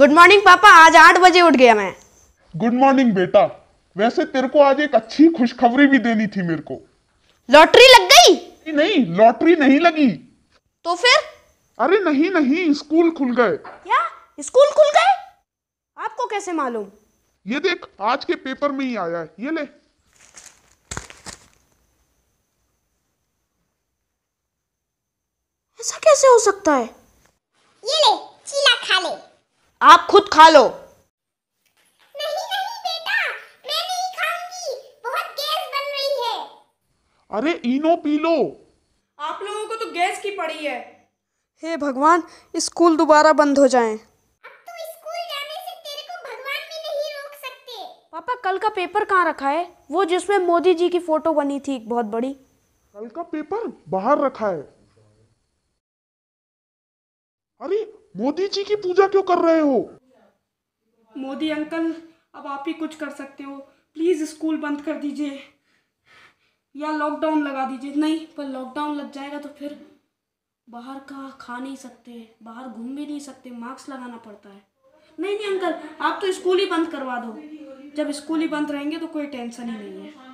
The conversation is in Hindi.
गुड मॉर्निंग पापा आज आठ बजे उठ गया मैं गुड मॉर्निंग बेटा वैसे तेरे को आज एक अच्छी खुशखबरी भी देनी थी मेरे को लॉटरी लग गई नहीं, नहीं लॉटरी नहीं लगी तो फिर अरे नहीं नहीं स्कूल खुल गए क्या स्कूल खुल गए आपको कैसे मालूम ये देख आज के पेपर में ही आया है ये ले ऐसा कैसे हो सकता है आप खुद खा लो अरे इनो पी लो आप लोगों को तो गैस की पड़ी है हे भगवान स्कूल दोबारा बंद हो जाए अब तो स्कूल जाने से तेरे को भगवान भी नहीं रोक सकते पापा कल का पेपर कहाँ रखा है वो जिसमें मोदी जी की फोटो बनी थी बहुत बड़ी कल का पेपर बाहर रखा है अरे मोदी जी की पूजा क्यों कर रहे हो मोदी अंकल अब आप ही कुछ कर सकते हो प्लीज स्कूल बंद कर दीजिए या लॉकडाउन लगा दीजिए नहीं पर लॉकडाउन लग जाएगा तो फिर बाहर का खा नहीं सकते बाहर घूम भी नहीं सकते मास्क लगाना पड़ता है नहीं नहीं अंकल आप तो स्कूल ही बंद करवा दो जब स्कूल ही बंद रहेंगे तो कोई टेंशन ही नहीं है